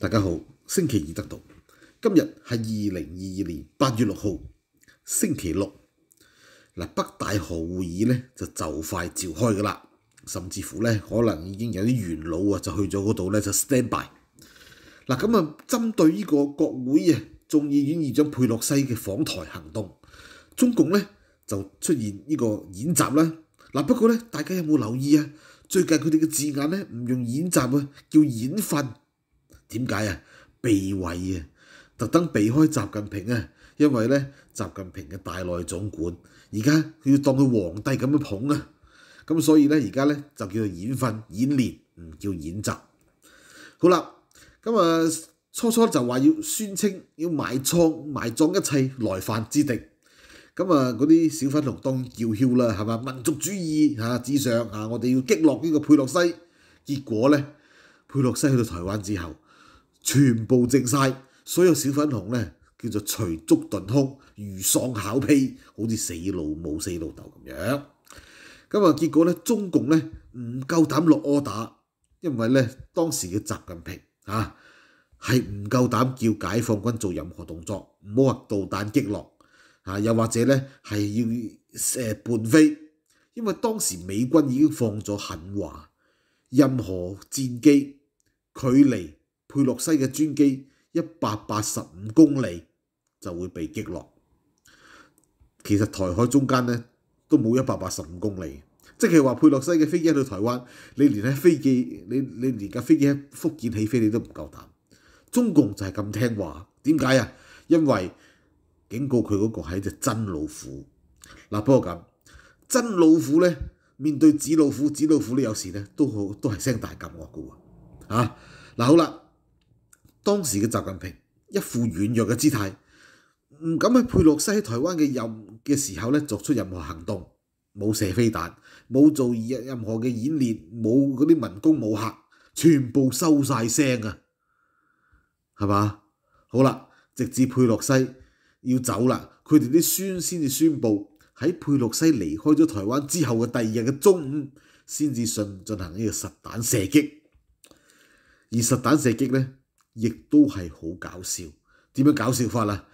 大家好，星期二得到，今日系二零二二年八月六号星期六嗱，北大河会议咧就就快召开噶啦，甚至乎咧可能已经有啲元老啊就去咗嗰度咧就 stand by 嗱。咁啊，针对呢个国会啊众议院议长佩洛西嘅访台行动，中共咧就出现呢个演习啦嗱。不过咧，大家有冇留意啊？最近佢哋嘅字眼咧唔用演习啊，叫演训。點解啊？避位啊！特登避開習近平啊！因為咧，習近平嘅大內總管，而家佢要當佢皇帝咁樣捧啊！咁所以咧，而家咧就叫做演訓演練，唔叫演習。好啦，咁啊，初初就話要宣稱要埋葬埋葬一切來犯之敵。咁啊，嗰啲小粉紅當叫囂啦，係嘛？民族主義嚇至上嚇，我哋要擊落呢個佩洛西。結果咧，佩洛西去到台灣之後。全部靜晒，所有小粉紅呢，叫做隨足頓胸，如喪考屁，好似死老母死老豆咁樣。咁啊，結果呢，中共呢唔夠膽落柯打，因為呢當時嘅習近平啊係唔夠膽叫解放軍做任何動作，唔好話導彈擊落啊，又或者呢係要誒半飛，因為當時美軍已經放咗狠話，任何戰機距離。佩洛西嘅专机一百八十五公里就会被击落，其实台海中间咧都冇一百八十五公里，即系话佩洛西嘅飞机去到台湾，你连喺飞机你你连架飞机喺福建起飞你都唔够胆。中共就系咁听话，点解啊？因为警告佢嗰个系一只真老虎。嗱，不过咁真老虎咧面对纸老虎，纸老虎咧有時咧都好都系声大噉我噶喎。嗱好啦。當時嘅習近平一副軟弱嘅姿態，唔敢喺佩洛西喺台灣嘅任嘅時候咧作出任何行動，冇射飛彈，冇做任何嘅演練，冇嗰啲民工武客，全部收晒聲啊，係嘛？好啦，直至佩洛西要走啦，佢哋啲孫先至宣佈喺佩洛西離開咗台灣之後嘅第二日嘅中午先至進進行呢個實彈射擊，而實彈射擊咧。亦都係好搞笑，點樣搞笑法啦？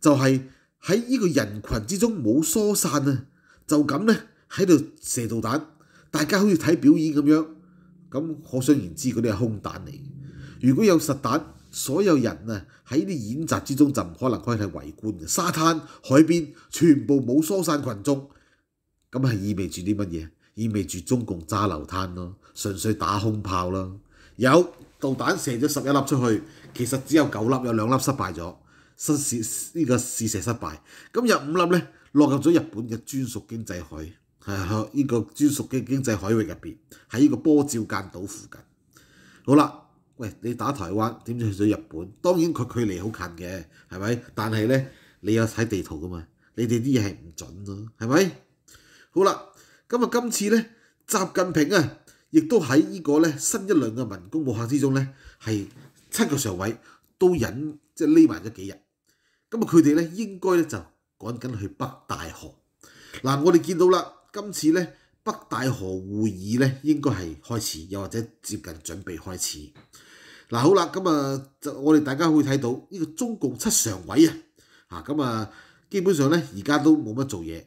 就係喺呢個人群之中冇疏散啊，就咁咧喺度射導彈，大家好似睇表演咁樣。咁可想而知，嗰啲係空彈嚟。如果有實彈，所有人啊喺啲演習之中就唔可能可以係圍觀嘅。沙灘海邊全部冇疏散群眾，咁係意味住啲乜嘢？意味住中共揸流灘咯，純粹打空炮啦，有。導彈射咗十一粒出去，其實只有九粒，有兩粒失敗咗，試呢個試射失敗。咁有五粒咧，落入咗日本嘅專屬經濟海，係呢個專屬嘅經濟海域入邊，喺呢個波照間島附近。好啦，喂，你打台灣點知去咗日本？當然佢距離好近嘅，係咪？但係咧，你有睇地圖噶嘛？你哋啲嘢係唔準咯，係咪？好啦，咁啊今次咧，習近平啊！亦都喺呢個咧新一輪嘅民工武漢之中咧，係七個常委都忍即係匿埋咗幾日。咁啊，佢哋咧應該咧就趕緊去北大河。嗱，我哋見到啦，今次咧北大河會議咧應該係開始，又或者接近準備開始。嗱，好啦，咁啊，我哋大家可以睇到呢個中共七常委啊，啊咁啊，基本上咧而家都冇乜做嘢。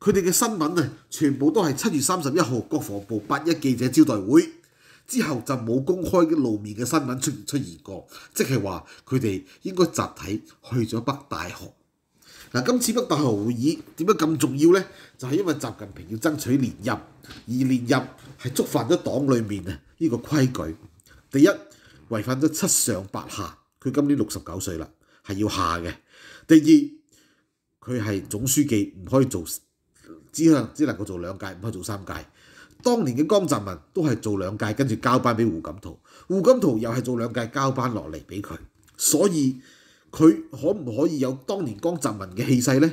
佢哋嘅新聞啊，全部都係七月三十一號國防部八一記者招待會之後就冇公開嘅露面嘅新聞出出現過，即係話佢哋應該集體去咗北大學。嗱，今次北大學會議點解咁重要呢？就係因為習近平要爭取連任，而連任係觸犯咗黨裏面啊呢個規矩。第一違反咗七上八下，佢今年六十九歲啦，係要下嘅。第二佢係總書記唔可以做。只能只能夠做兩屆，唔可以做三屆。當年嘅江澤民都係做兩屆，跟住交班俾胡錦濤，胡錦濤又係做兩屆交班落嚟俾佢。所以佢可唔可以有當年江澤民嘅氣勢呢？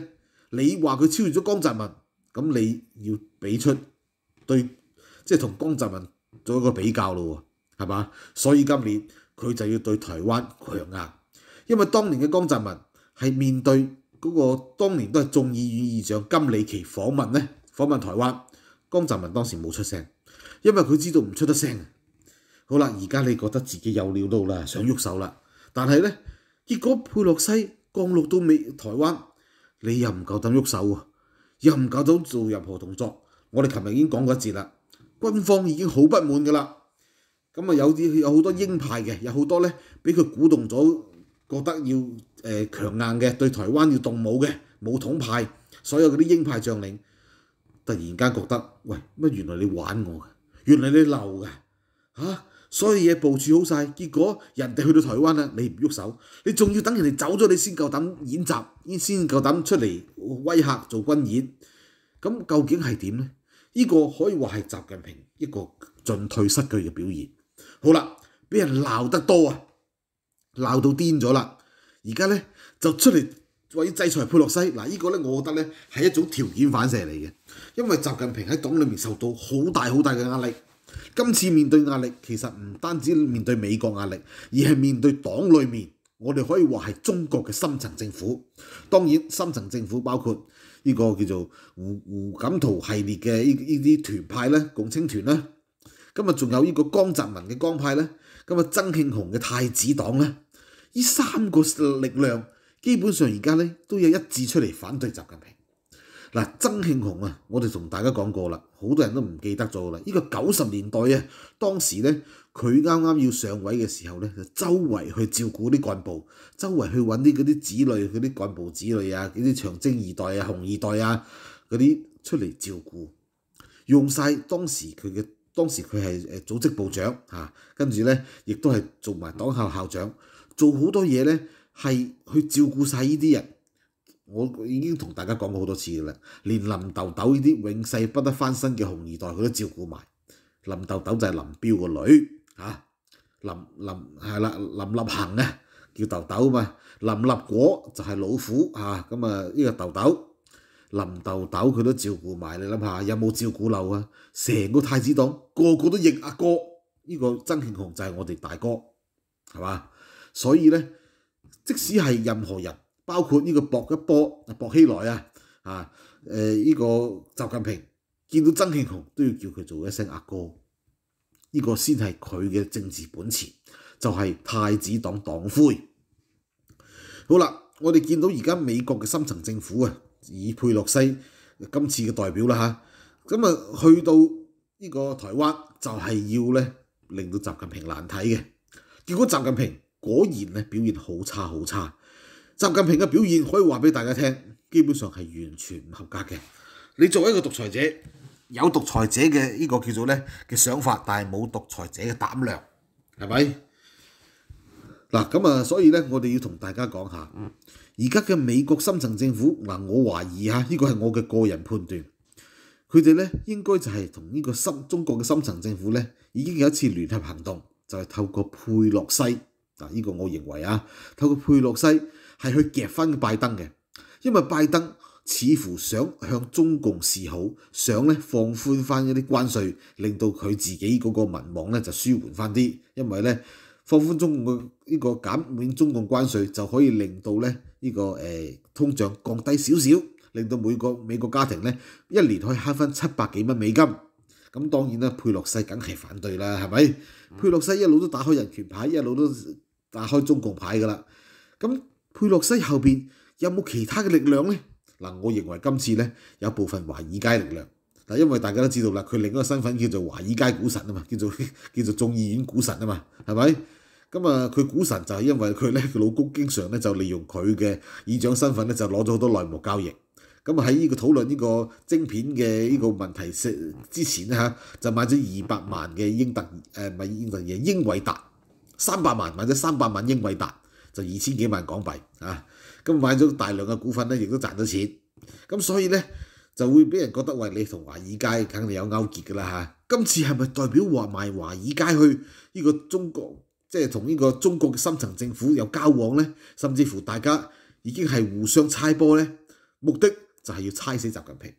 你話佢超越咗江澤民，咁你要俾出對，即係同江澤民做一個比較咯，係嘛？所以今年佢就要對台灣強硬，因為當年嘅江澤民係面對。嗰個當年都係眾議院議長金里奇訪問咧，訪問台灣，江澤民當時冇出聲，因為佢知道唔出得聲好啦，而家你覺得自己有料到啦，想喐手啦，但係咧，結果佩洛西降落到美台灣，你又唔夠膽喐手喎，又唔夠膽做任何動作。我哋琴日已經講過一節啦，軍方已經好不滿噶啦，咁啊有啲有好多鷹派嘅，有好多咧俾佢鼓動咗。覺得要誒強硬嘅，對台灣要動武嘅，武統派所有嗰啲英派將領，突然間覺得，喂，乜原來你玩我啊？原來你鬧㗎嚇，所有嘢部署好曬，結果人哋去到台灣啦，你唔喐手，你仲要等人哋走咗，你先夠膽演習，先先夠膽出嚟威嚇做軍演。咁究竟係點呢？依個可以話係習近平一個進退失據嘅表現。好啦，俾人鬧得多啊！鬧到癲咗啦！而家咧就出嚟為制裁佩洛西，嗱呢個咧，我覺得咧係一種條件反射嚟嘅，因為習近平喺黨裏面受到好大好大嘅壓力。今次面對壓力，其實唔單止面對美國壓力，而係面對黨裏面，我哋可以話係中國嘅深层政府。當然，深层政府包括呢個叫做胡胡錦濤系列嘅呢啲團派咧，共青團啦，咁啊仲有呢個江澤民嘅江派咧，咁啊曾慶紅嘅太子黨咧。呢三個力量基本上而家咧都有一致出嚟反對習近平嗱，曾慶紅啊，我哋同大家講過啦，好多人都唔記得咗啦。呢個九十年代啊，當時咧佢啱啱要上位嘅時候咧，就周圍去照顧啲幹部，周圍去揾啲嗰啲子女、嗰啲幹部子女啊，嗰啲長征二代啊、紅二代啊嗰啲出嚟照顧，用曬當時佢嘅當時佢係誒組織部長跟住咧亦都係做埋黨校校長。做好多嘢咧，係去照顧曬呢啲人。我已經同大家講過好多次噶啦，連林豆豆呢啲永世不得翻身嘅紅二代，佢都照顧埋。林豆豆就係林彪個女嚇，林林係啦，林立行啊叫豆豆啊嘛。林立果就係老虎嚇，咁啊呢個豆豆，林豆豆佢都照顧埋。你諗下有冇照顧漏啊？成個太子黨個個都認阿哥，呢個曾慶紅就係我哋大哥，係嘛？所以咧，即使係任何人，包括呢個博一波博希來啊，啊誒呢個習近平見到曾慶紅都要叫佢做一聲阿哥，呢個先係佢嘅政治本錢，就係太子黨黨魁。好啦，我哋見到而家美國嘅深層政府啊，以佩洛西今次嘅代表啦嚇，咁啊去到呢個台灣就係要咧令到習近平難睇嘅，結果習近平。果然咧，表現好差好差。習近平嘅表現可以話俾大家聽，基本上係完全唔合格嘅。你作為一個獨裁者，有獨裁者嘅呢個叫做咧嘅想法，但係冇獨裁者嘅膽量，係咪？嗱咁啊，所以咧，我哋要同大家講下，而家嘅美國深層政府嗱，我懷疑嚇呢個係我嘅個人判斷，佢哋咧應該就係同呢個深中國嘅深層政府咧已經有一次聯合行動，就係透過佩洛西。嗱，呢個我認為啊，透過佩洛西係去夾翻拜登嘅，因為拜登似乎想向中共示好，想咧放寬翻一啲關税，令到佢自己嗰個民望咧就舒緩翻啲，因為咧放寬中共嘅呢個減免中共關税就可以令到咧呢個誒通脹降低少少，令到每個美國家庭咧一年可以慳翻七百幾蚊美金。咁當然啦，佩洛西梗係反對啦，係咪？佩洛西一路都打開人權牌，一路都。打開中共牌㗎啦，咁佩洛西後面有冇其他嘅力量呢？嗱，我認為今次呢，有部分華爾街力量，嗱，因為大家都知道啦，佢另一個身份叫做華爾街股神啊嘛，叫做 叫做眾議院股神啊嘛，係咪？咁啊，佢股神就係因為佢呢，佢老公經常呢就利用佢嘅議長身份呢，就攞咗好多內幕交易。咁喺呢個討論呢個晶片嘅呢個問題之前咧就買咗二百萬嘅英特誒，唔係英特嘢，英偉達。三百萬或者三百萬英偉達就二千幾萬港幣啊！咁買咗大量嘅股份咧，亦都賺到錢。咁所以咧就會俾人覺得喂，你同華爾街肯定有勾結噶啦嚇。今次係咪代表話埋華爾街去呢個中國，即係同呢個中國嘅深層政府有交往咧？甚至乎大家已經係互相猜波咧，目的就係要猜死習近平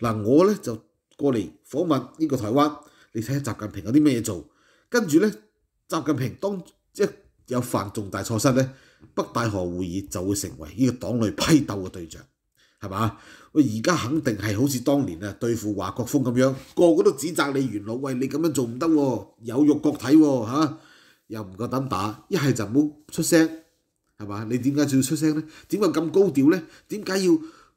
嗱。我咧就過嚟訪問呢個台灣，你睇下習近平有啲咩嘢做，跟住咧。習近平當一有犯重大錯失咧，北戴河會議就會成為呢個黨內批鬥嘅對象，係嘛？而家肯定係好似當年啊對付華國鋒咁樣，個個都指責你元老，喂你咁樣做唔得喎，有辱國體喎嚇，又唔夠膽打，一係就唔好出聲，係嘛？你點解仲要出聲咧？點解咁高調咧？點解要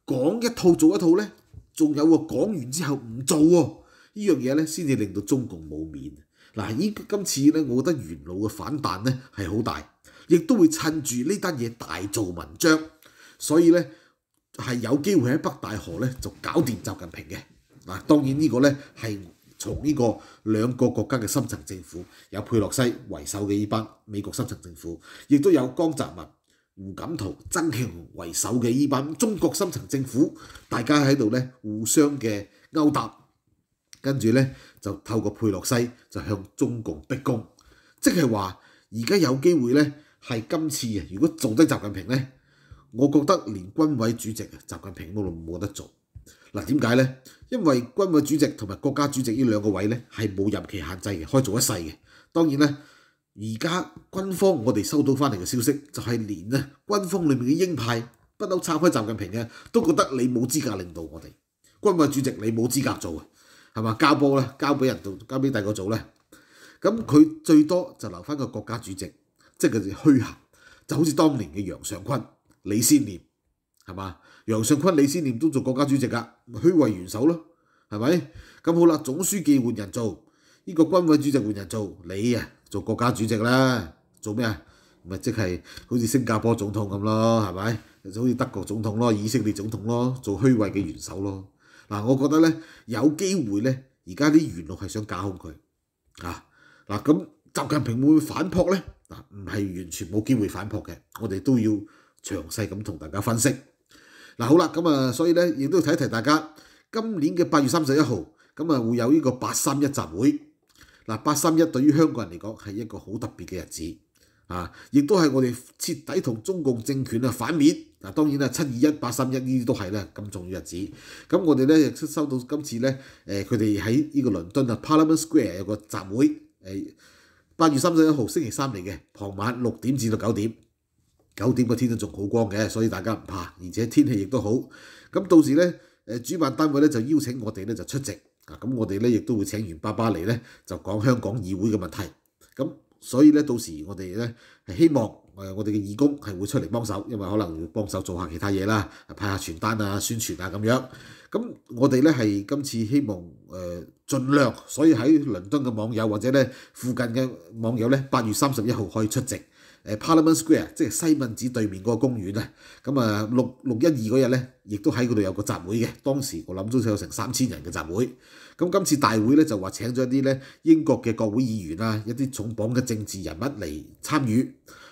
講一套做一套咧？仲有喎，講完之後唔做喎，呢樣嘢咧先至令到中共冇面。嗱，依今次咧，我覺得元老嘅反彈咧係好大，亦都會趁住呢單嘢大做文章，所以咧係有機會喺北大河咧就搞掂習近平嘅。嗱，當然呢個咧係從呢個兩個國家嘅深層政府，有佩洛西為首嘅呢班美國深層政府，亦都有江澤民、胡錦濤、曾慶紅為首嘅呢班中國深層政府，大家喺度咧互相嘅勾搭，跟住咧。就透過佩洛西就向中共逼供，即係話而家有機會咧，係今次如果做得習近平咧，我覺得連軍委主席啊，習近平都冇得做。嗱點解咧？因為軍委主席同埋國家主席呢兩個位咧係冇任期限制嘅，可以做一世嘅。當然咧，而家軍方我哋收到翻嚟嘅消息就係連咧軍方裏面嘅英派不嬲插開習近平嘅，都覺得你冇資格領導我哋，軍委主席你冇資格做啊！係嘛？交波咧，交俾人做，交俾第二個組咧。咁佢最多就留翻個國家主席，即係佢哋虛衔，就好似當年嘅楊尚昆、李先念，係嘛？楊尚昆、李先念都做國家主席噶，虛位元首咯，係咪？咁好啦，總書記換人做，呢個軍委主席換人做，你啊做國家主席啦，做咩啊？咪即係好似新加坡總統咁咯，係咪？好似德國總統咯，以色列總統咯，做虛位嘅元首咯。嗱，我覺得咧有機會咧，而家啲元老係想架空佢，啊。嗱咁，習近平會唔會反撲咧？嗱，唔係完全冇機會反撲嘅，我哋都要詳細咁同大家分析。嗱，好啦，咁啊，所以咧，亦都提一提大家，今年嘅八月三十一號，咁啊會有呢個八三一集會。嗱，八三一對於香港人嚟講係一個好特別嘅日子，啊，亦都係我哋徹底同中共政權啊反面。嗱，當然啦，七二一、八三一呢啲都係啦，咁重要日子。咁我哋咧亦收到今次咧，誒佢哋喺呢個倫敦啊 Parliament Square 有個集會，誒八月三十一號星期三嚟嘅，傍晚六點至到九點，九點個天都仲好光嘅，所以大家唔怕，而且天氣亦都好。咁到時咧，誒主辦單位咧就邀請我哋咧就出席，啊咁我哋咧亦都會請袁爸爸嚟咧就講香港議會嘅問題。咁所以咧到時我哋咧係希望。誒，我哋嘅義工係會出嚟幫手，因為可能要幫手做下其他嘢啦，派下傳單啊、宣傳啊咁樣。咁我哋咧係今次希望誒盡量，所以喺倫敦嘅網友或者咧附近嘅網友咧，八月三十一號可以出席。誒 Parliament Square，即係西敏寺對面嗰個公園啊。咁啊六六一二嗰日咧，亦都喺嗰度有個集會嘅。當時我諗都有成三千人嘅集會。咁今次大會咧就話請咗一啲咧英國嘅國會議員啊，一啲重磅嘅政治人物嚟參與。